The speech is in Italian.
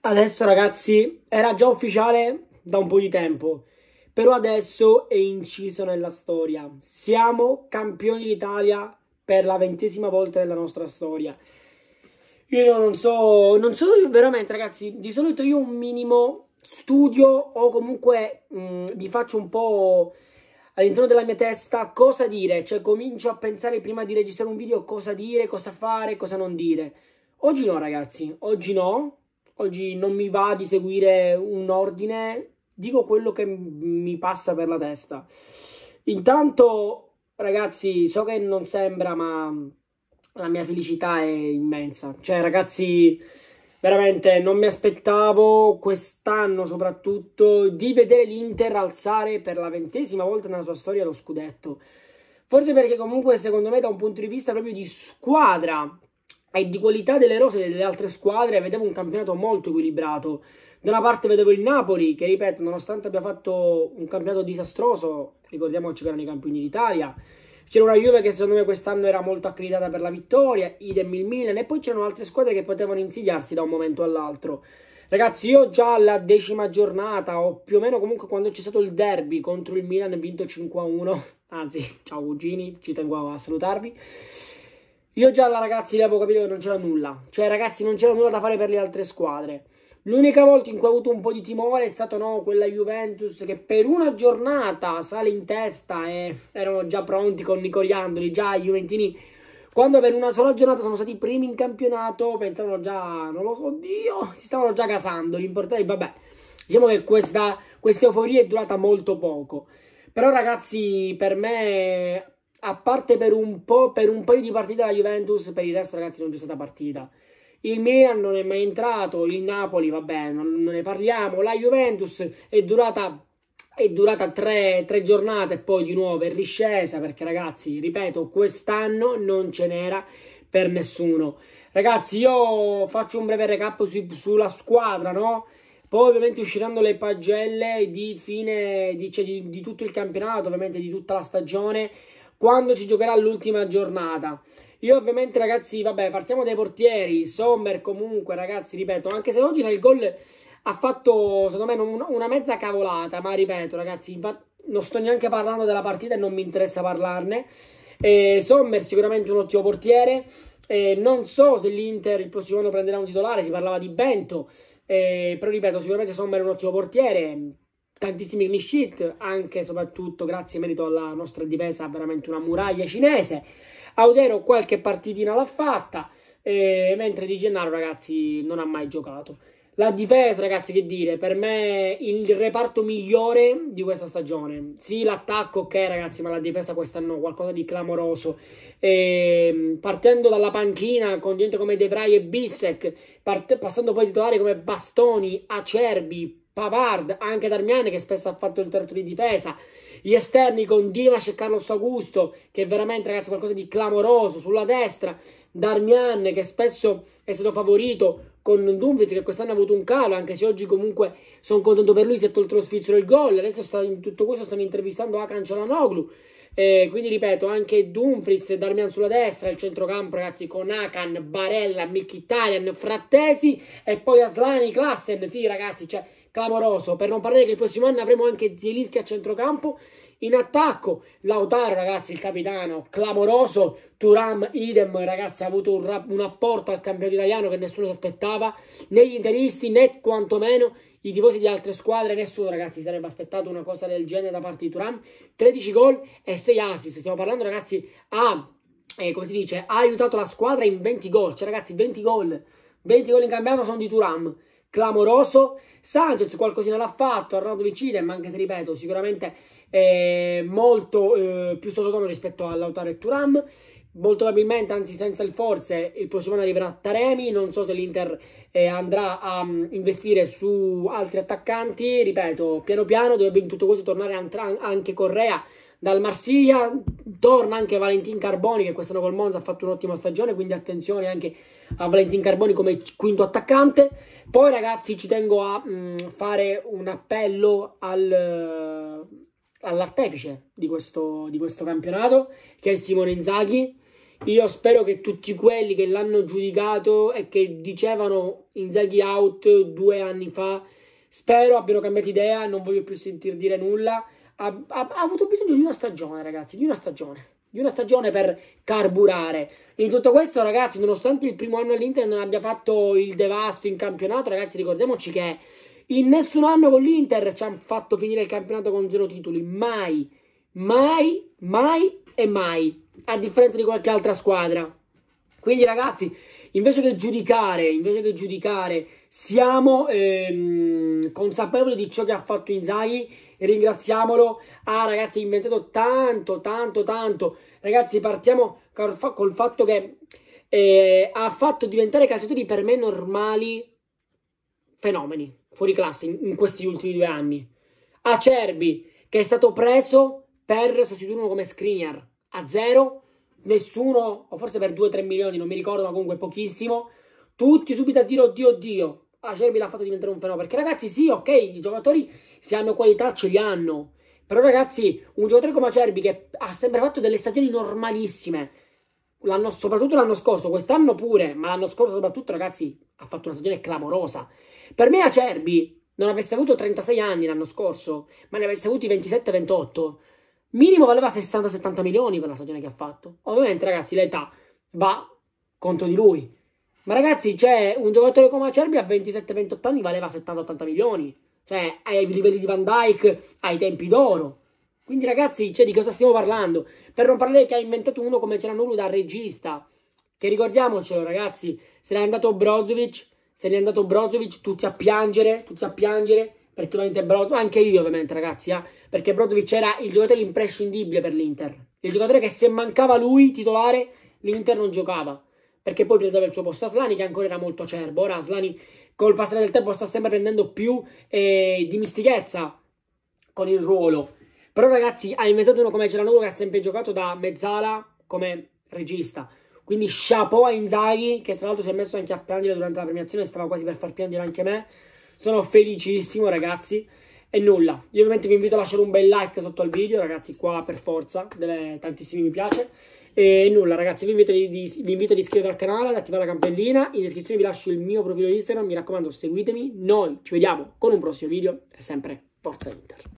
Adesso ragazzi, era già ufficiale da un po' di tempo, però adesso è inciso nella storia. Siamo campioni d'Italia per la ventesima volta nella nostra storia. Io non so, non so veramente ragazzi, di solito io un minimo studio o comunque mh, mm, mi faccio un po' all'interno della mia testa cosa dire, cioè comincio a pensare prima di registrare un video cosa dire, cosa fare, cosa non dire. Oggi no ragazzi, oggi no, oggi non mi va di seguire un ordine, dico quello che mi passa per la testa. Intanto, ragazzi, so che non sembra, ma la mia felicità è immensa. Cioè, ragazzi, veramente non mi aspettavo quest'anno soprattutto di vedere l'Inter alzare per la ventesima volta nella sua storia lo scudetto. Forse perché comunque secondo me da un punto di vista proprio di squadra e di qualità delle rose delle altre squadre vedevo un campionato molto equilibrato. Da una parte vedevo il Napoli, che ripeto, nonostante abbia fatto un campionato disastroso, ricordiamoci che erano i campioni d'Italia, c'era una Juve che secondo me quest'anno era molto accreditata per la vittoria, idem il Milan, e poi c'erano altre squadre che potevano insidiarsi da un momento all'altro. Ragazzi, io già alla decima giornata, o più o meno comunque quando c'è stato il derby contro il Milan, vinto 5-1, anzi, ciao cugini, ci tengo a salutarvi. Io gialla, ragazzi, li avevo capito che non c'era nulla. Cioè, ragazzi, non c'era nulla da fare per le altre squadre. L'unica volta in cui ho avuto un po' di timore è stata no, quella Juventus che per una giornata sale in testa e erano già pronti con Nicoliandoli, già i Juventini. Quando per una sola giornata sono stati i primi in campionato, pensavano già, non lo so, Dio, si stavano già casando. L'importante, è, vabbè, diciamo che questa, questa euforia è durata molto poco. Però ragazzi, per me a parte per un po', per un paio di partite la Juventus, per il resto ragazzi non c'è stata partita. Il Milan non è mai entrato, il Napoli vabbè non, non ne parliamo, la Juventus è durata, è durata tre, tre giornate e poi di nuovo è riscesa perché ragazzi, ripeto, quest'anno non ce n'era per nessuno. Ragazzi io faccio un breve recap su, sulla squadra, no? Poi ovviamente usciranno le pagelle di fine di, cioè, di, di tutto il campionato, ovviamente di tutta la stagione quando si giocherà l'ultima giornata. Io ovviamente ragazzi, vabbè, partiamo dai portieri, Sommer comunque ragazzi, ripeto, anche se oggi nel gol ha fatto secondo me una mezza cavolata, ma ripeto ragazzi, non sto neanche parlando della partita e non mi interessa parlarne. Eh, Sommer sicuramente un ottimo portiere, eh, non so se l'Inter il prossimo anno prenderà un titolare, si parlava di Bento, eh, però ripeto, sicuramente Sommer è un ottimo portiere, tantissimi clean sheet, anche e soprattutto grazie in merito alla nostra difesa, veramente una muraglia cinese. Audero qualche partitina l'ha fatta, eh, mentre Di Gennaro, ragazzi, non ha mai giocato. La difesa, ragazzi, che dire, per me il reparto migliore di questa stagione. Sì, l'attacco, ok, ragazzi, ma la difesa quest'anno qualcosa di clamoroso. E, ehm, partendo dalla panchina con gente come De Vrij e Bissek, part- passando poi ai titolari come Bastoni, Acerbi, Pavard, anche Darmian che spesso ha fatto il terzo di difesa, gli esterni con Dimas e Carlos Augusto, che è veramente ragazzi qualcosa di clamoroso, sulla destra Darmian che spesso è stato favorito con Dumfries che quest'anno ha avuto un calo, anche se oggi comunque sono contento per lui, si è tolto lo sfizio del gol, adesso sta, in tutto questo stanno intervistando Akan Cialanoglu, eh, quindi ripeto, anche Dumfries, Darmian sulla destra, il centrocampo ragazzi con Akan, Barella, Mkhitaryan, Frattesi e poi Aslani, Klassen, sì ragazzi, cioè clamoroso. Per non parlare che il prossimo anno avremo anche Zielinski a centrocampo. In attacco, Lautaro, ragazzi, il capitano, clamoroso. Turam, idem, ragazzi, ha avuto un, un apporto al campionato italiano che nessuno si aspettava. Né gli interisti, né quantomeno i tifosi di altre squadre, nessuno ragazzi si sarebbe aspettato una cosa del genere da parte di Turam. 13 gol e 6 assist. Stiamo parlando, ragazzi, ha, eh, come si dice, ha aiutato la squadra in 20 gol. Cioè, ragazzi, 20 gol. 20 gol in campionato sono di Turam clamoroso. Sanchez qualcosina l'ha fatto, Arnaldo Vincide, ma anche se ripeto, sicuramente eh, molto eh, più sottotono rispetto all'Autaro e Turam. Molto probabilmente, anzi senza il forse, il prossimo anno arriverà Taremi. Non so se l'Inter eh, andrà a um, investire su altri attaccanti. Ripeto, piano piano dovrebbe in tutto questo tornare anche Correa dal Marsiglia torna anche Valentin Carboni che quest'anno col Monza ha fatto un'ottima stagione, quindi attenzione anche a Valentin Carboni come quinto attaccante. Poi ragazzi ci tengo a mh, mm, fare un appello al, eh, all'artefice di questo, di questo campionato che è Simone Inzaghi. Io spero che tutti quelli che l'hanno giudicato e che dicevano Inzaghi out due anni fa, spero abbiano cambiato idea, non voglio più sentir dire nulla ha, ha, ha avuto bisogno di una stagione, ragazzi, di una stagione di una stagione per carburare. In tutto questo, ragazzi, nonostante il primo anno all'Inter non abbia fatto il devasto in campionato, ragazzi, ricordiamoci che in nessun anno con l'Inter ci hanno fatto finire il campionato con zero titoli. Mai, mai, mai e mai. A differenza di qualche altra squadra. Quindi, ragazzi, invece che giudicare, invece che giudicare, siamo ehm, consapevoli di ciò che ha fatto Inzaghi ringraziamolo. Ha, ah, ragazzi, inventato tanto, tanto, tanto. Ragazzi, partiamo col fatto che eh, ha fatto diventare calciatori per me normali fenomeni fuori classe in, in questi ultimi due anni. Acerbi, che è stato preso per sostituire uno come Skriniar a zero, nessuno, o forse per 2-3 milioni, non mi ricordo, ma comunque pochissimo. Tutti subito a dire oddio, oddio, Acerbi ah, l'ha fatto diventare un fenomeno. Perché ragazzi, sì, ok, i giocatori se hanno qualità ce li hanno. Però ragazzi, un giocatore come Acerbi che ha sempre fatto delle stagioni normalissime, l'anno, soprattutto l'anno scorso, quest'anno pure, ma l'anno scorso soprattutto ragazzi ha fatto una stagione clamorosa. Per me Acerbi non avesse avuto 36 anni l'anno scorso, ma ne avesse avuti 27-28, minimo valeva 60-70 milioni per la stagione che ha fatto. Ovviamente ragazzi l'età va contro di lui, ma ragazzi, cioè, un giocatore come Acerbi a 27-28 anni valeva 70-80 milioni. Cioè, ai livelli di Van Dyke, ai tempi d'oro. Quindi ragazzi, cioè, di cosa stiamo parlando? Per non parlare che ha inventato uno come Ceranoglu da regista. Che ricordiamocelo ragazzi, se n'è andato Brozovic, se n'è andato Brozovic, tutti a piangere, tutti a piangere. Perché ovviamente Brozovic, anche io ovviamente ragazzi, eh, perché Brozovic era il giocatore imprescindibile per l'Inter. Il giocatore che se mancava lui, titolare, l'Inter non giocava perché poi prendeva il suo posto Aslani che ancora era molto acerbo. Ora Aslani col passare del tempo sta sempre prendendo più eh, dimistichezza con il ruolo. Però ragazzi ha inventato uno come Celanuovo che ha sempre giocato da mezzala come regista. Quindi chapeau a Inzaghi che tra l'altro si è messo anche a piangere durante la premiazione, stava quasi per far piangere anche me. Sono felicissimo ragazzi. E nulla, io ovviamente vi invito a lasciare un bel like sotto al video, ragazzi, qua per forza, deve tantissimi mi piace. E nulla ragazzi, vi invito, di, di, vi invito ad iscrivervi al canale, ad attivare la campellina, in descrizione vi lascio il mio profilo Instagram, mi raccomando seguitemi, noi ci vediamo con un prossimo video e sempre Forza Inter!